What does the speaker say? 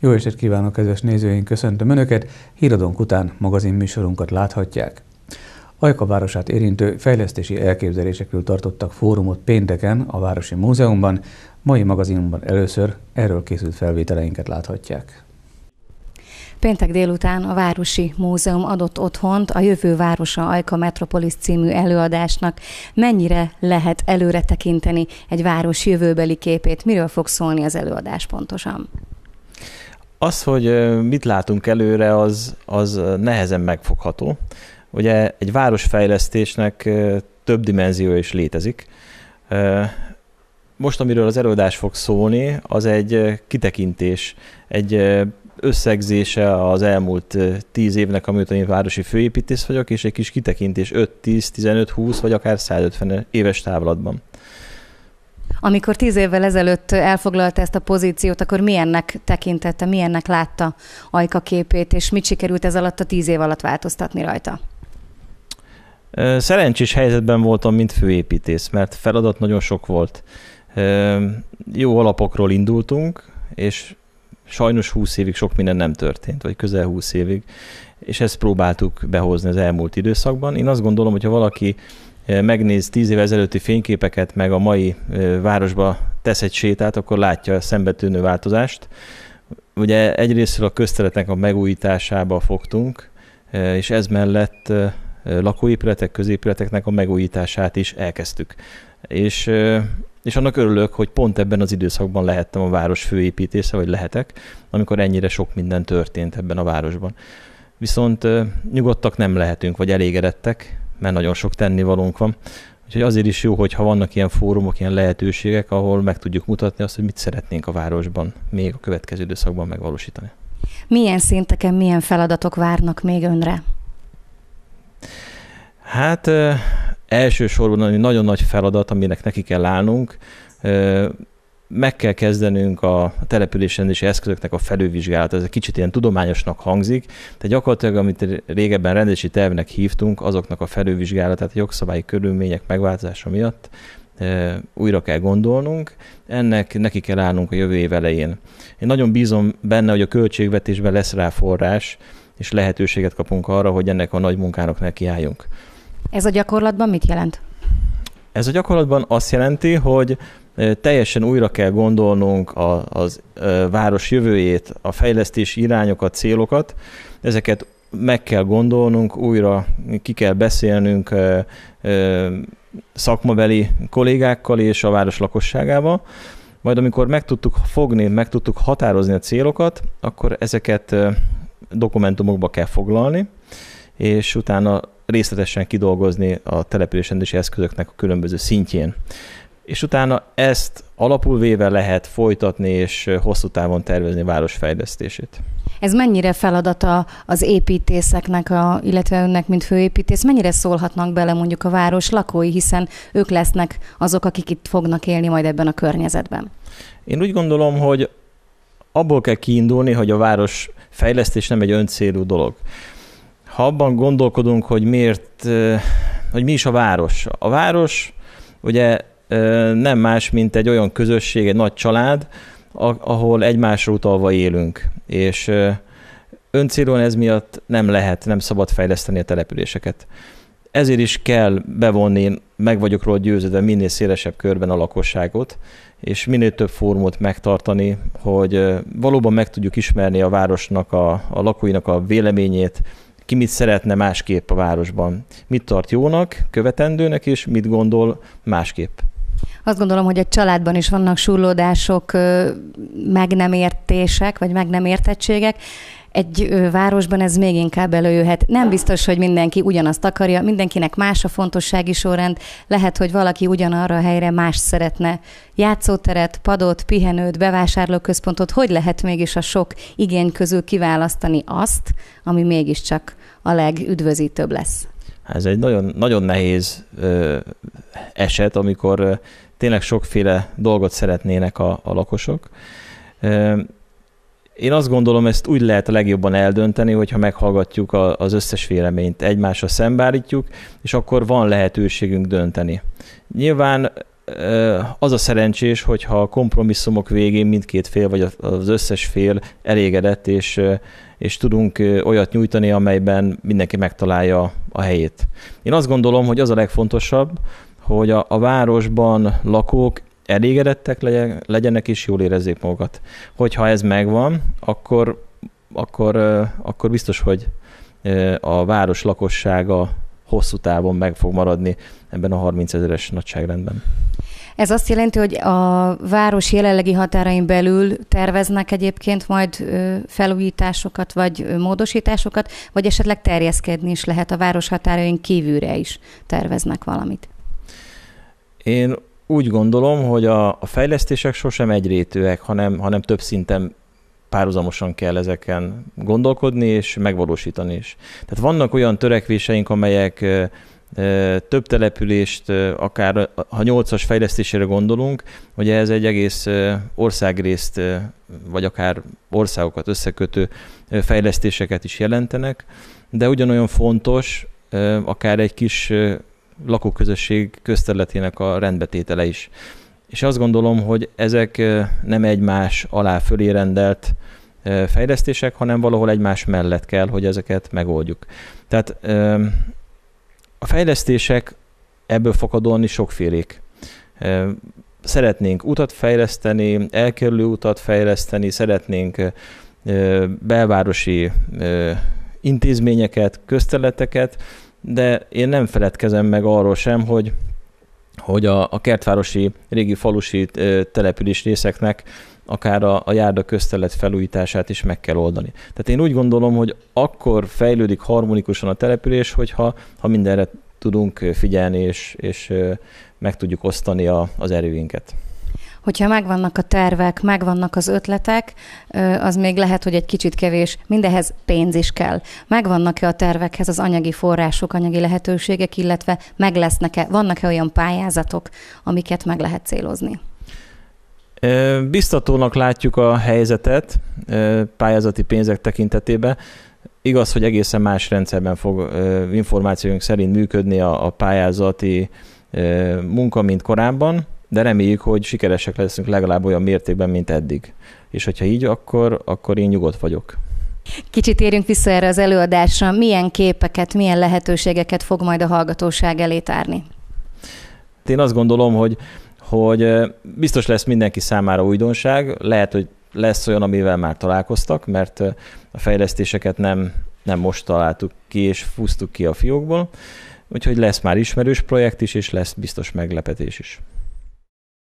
Jó estét kívánok, kedves nézőink! Köszöntöm Önöket! Híradónk után magazin műsorunkat láthatják. Ajka városát érintő fejlesztési elképzelésekről tartottak fórumot pénteken a Városi Múzeumban. Mai magazinunkban először erről készült felvételeinket láthatják. Péntek délután a Városi Múzeum adott otthont a Jövő Városa Ajka Metropolis című előadásnak. Mennyire lehet előre tekinteni egy város jövőbeli képét? Miről fog szólni az előadás pontosan? Az, hogy mit látunk előre, az, az nehezen megfogható. Ugye egy városfejlesztésnek több dimenzió is létezik. Most, amiről az előadás fog szólni, az egy kitekintés, egy összegzése az elmúlt tíz évnek, amióta én városi főépítész vagyok, és egy kis kitekintés 5, 10, 15, 20 vagy akár 150 éves távlatban. Amikor tíz évvel ezelőtt elfoglalta ezt a pozíciót, akkor milyennek tekintette, milyennek látta Ajka képét, és mit sikerült ez alatt a tíz év alatt változtatni rajta? Szerencsés helyzetben voltam, mint főépítész, mert feladat nagyon sok volt. Jó alapokról indultunk, és sajnos 20 évig sok minden nem történt, vagy közel 20 évig, és ezt próbáltuk behozni az elmúlt időszakban. Én azt gondolom, hogy ha valaki Eh, megnéz tíz év ezelőtti fényképeket, meg a mai eh, városba tesz egy sétát, akkor látja a szembetűnő változást. Ugye egyrésztről a közteletnek a megújításába fogtunk, eh, és ez mellett lakóépületek, középületeknek a megújítását is elkezdtük. És, és annak örülök, hogy pont ebben az időszakban lehettem a város főépítésze, vagy lehetek, amikor ennyire sok minden történt ebben a városban. Viszont nyugodtak nem lehetünk, vagy elégedettek, mert nagyon sok tennivalónk van. Úgyhogy azért is jó, hogyha vannak ilyen fórumok, ilyen lehetőségek, ahol meg tudjuk mutatni azt, hogy mit szeretnénk a városban még a következő időszakban megvalósítani. Milyen szinteken milyen feladatok várnak még önre? Hát elsősorban nagyon nagy feladat, aminek neki kell állnunk, meg kell kezdenünk a településrendési eszközöknek a felővizsgálat. Ez egy kicsit ilyen tudományosnak hangzik, de gyakorlatilag, amit régebben rendési tervnek hívtunk, azoknak a felülvizsgálatát a jogszabályi körülmények megváltozása miatt eh, újra kell gondolnunk, ennek neki kell állnunk a jövő év elején. Én nagyon bízom benne, hogy a költségvetésben lesz rá forrás, és lehetőséget kapunk arra, hogy ennek a nagy munkának nekiálljunk. Ez a gyakorlatban mit jelent? Ez a gyakorlatban azt jelenti, hogy teljesen újra kell gondolnunk a, az a város jövőjét, a fejlesztés irányokat, célokat, ezeket meg kell gondolnunk, újra ki kell beszélnünk szakmabeli kollégákkal és a város lakosságával, majd amikor meg tudtuk fogni, meg tudtuk határozni a célokat, akkor ezeket dokumentumokba kell foglalni, és utána részletesen kidolgozni a településrendési eszközöknek a különböző szintjén és utána ezt alapul véve lehet folytatni és hosszú távon tervezni a város fejlesztését. Ez mennyire feladata az építészeknek, a, illetve önnek, mint főépítész, mennyire szólhatnak bele mondjuk a város lakói, hiszen ők lesznek azok, akik itt fognak élni majd ebben a környezetben? Én úgy gondolom, hogy abból kell kiindulni, hogy a város fejlesztés nem egy öncélú dolog. Ha abban gondolkodunk, hogy miért, hogy mi is a város. A város ugye nem más, mint egy olyan közösség, egy nagy család, ahol egymásra utalva élünk. És öncélon ez miatt nem lehet, nem szabad fejleszteni a településeket. Ezért is kell bevonni, meg vagyok róla győződve, minél szélesebb körben a lakosságot, és minél több fórumot megtartani, hogy valóban meg tudjuk ismerni a városnak, a, a lakóinak a véleményét, ki mit szeretne másképp a városban, mit tart jónak, követendőnek, és mit gondol másképp. Azt gondolom, hogy egy családban is vannak súrlódások, meg nem értések, vagy meg nem értettségek. Egy városban ez még inkább előjöhet. Nem biztos, hogy mindenki ugyanazt akarja, mindenkinek más a fontossági sorrend. Lehet, hogy valaki ugyanarra a helyre más szeretne. Játszóteret, padot, pihenőt, bevásárlóközpontot, hogy lehet mégis a sok igény közül kiválasztani azt, ami mégiscsak a legüdvözítőbb lesz? Ez egy nagyon, nagyon nehéz ö, eset, amikor ö, tényleg sokféle dolgot szeretnének a, a lakosok. Ö, én azt gondolom, ezt úgy lehet a legjobban eldönteni, hogyha meghallgatjuk a, az összes véleményt, egymásra szembárítjuk, és akkor van lehetőségünk dönteni. Nyilván az a szerencsés, hogyha a kompromisszumok végén mindkét fél, vagy az összes fél elégedett, és, és tudunk olyat nyújtani, amelyben mindenki megtalálja a helyét. Én azt gondolom, hogy az a legfontosabb, hogy a, a városban lakók elégedettek legyenek, és jól érezzék magukat. Hogyha ez megvan, akkor, akkor, akkor biztos, hogy a város lakossága hosszú távon meg fog maradni ebben a 30 ezeres nagyságrendben. Ez azt jelenti, hogy a város jelenlegi határain belül terveznek egyébként majd felújításokat vagy módosításokat, vagy esetleg terjeszkedni is lehet a város határain kívülre is terveznek valamit? Én úgy gondolom, hogy a, a fejlesztések sosem egyrétűek, hanem, hanem több szinten párhuzamosan kell ezeken gondolkodni és megvalósítani is. Tehát vannak olyan törekvéseink, amelyek több települést, akár ha nyolcas fejlesztésére gondolunk, hogy ez egy egész országrészt, vagy akár országokat összekötő fejlesztéseket is jelentenek, de ugyanolyan fontos akár egy kis lakóközösség közterületének a rendbetétele is és azt gondolom, hogy ezek nem egymás alá fölé rendelt fejlesztések, hanem valahol egymás mellett kell, hogy ezeket megoldjuk. Tehát a fejlesztések ebből fakadóan is sokfélék. Szeretnénk utat fejleszteni, elkerülő utat fejleszteni, szeretnénk belvárosi intézményeket, közteleteket, de én nem feledkezem meg arról sem, hogy hogy a, a kertvárosi régi falusi település részeknek akár a, a járda köztelet felújítását is meg kell oldani. Tehát én úgy gondolom, hogy akkor fejlődik harmonikusan a település, hogyha ha mindenre tudunk figyelni, és, és meg tudjuk osztani a, az erőinket hogyha megvannak a tervek, megvannak az ötletek, az még lehet, hogy egy kicsit kevés, mindehhez pénz is kell. Megvannak-e a tervekhez az anyagi források, anyagi lehetőségek, illetve meg lesznek-e, vannak-e olyan pályázatok, amiket meg lehet célozni? Biztatónak látjuk a helyzetet pályázati pénzek tekintetében. Igaz, hogy egészen más rendszerben fog információink szerint működni a pályázati munka, mint korábban, de reméljük, hogy sikeresek leszünk legalább olyan mértékben, mint eddig. És hogyha így, akkor, akkor én nyugodt vagyok. Kicsit érjünk vissza erre az előadásra. Milyen képeket, milyen lehetőségeket fog majd a hallgatóság elé tárni? Én azt gondolom, hogy, hogy biztos lesz mindenki számára újdonság. Lehet, hogy lesz olyan, amivel már találkoztak, mert a fejlesztéseket nem, nem most találtuk ki, és fúztuk ki a fiókból. Úgyhogy lesz már ismerős projekt is, és lesz biztos meglepetés is.